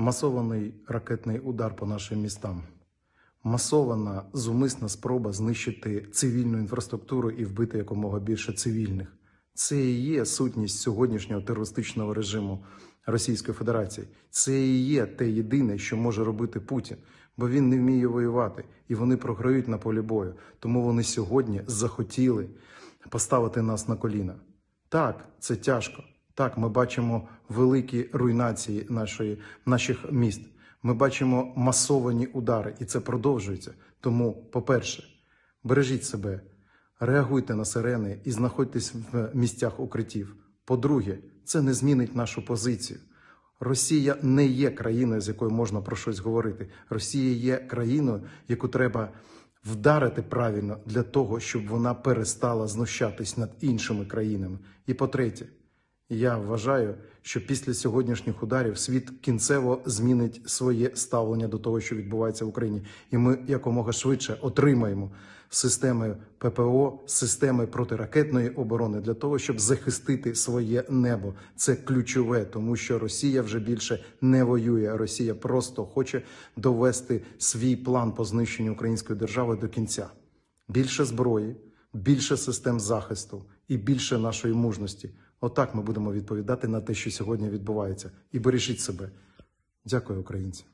Масований ракетний удар по нашим містам, масована зумисна спроба знищити цивільну інфраструктуру і вбити якомога більше цивільних. Це і є сутність сьогоднішнього терористичного режиму Російської Федерації. Це і є те єдине, що може робити Путін, бо він не вміє воювати і вони програють на полі бою. Тому вони сьогодні захотіли поставити нас на коліна. Так, це тяжко. Так, ми бачимо великі руйнації нашої, наших міст. Ми бачимо масовані удари, і це продовжується. Тому, по-перше, бережіть себе, реагуйте на сирени і знаходьтесь в місцях укриттів. По-друге, це не змінить нашу позицію. Росія не є країною, з якою можна про щось говорити. Росія є країною, яку треба вдарити правильно для того, щоб вона перестала знущатись над іншими країнами. І по третє. Я вважаю, що після сьогоднішніх ударів світ кінцево змінить своє ставлення до того, що відбувається в Україні, і ми якомога швидше отримаємо системи ППО, системи протиракетної оборони для того, щоб захистити своє небо. Це ключове, тому що Росія вже більше не воює. Росія просто хоче довести свій план по знищенню української держави до кінця. Більше зброї, більше систем захисту і більше нашої мужності. Отак ми будемо відповідати на те, що сьогодні відбувається, і бережіть себе. Дякую, українці.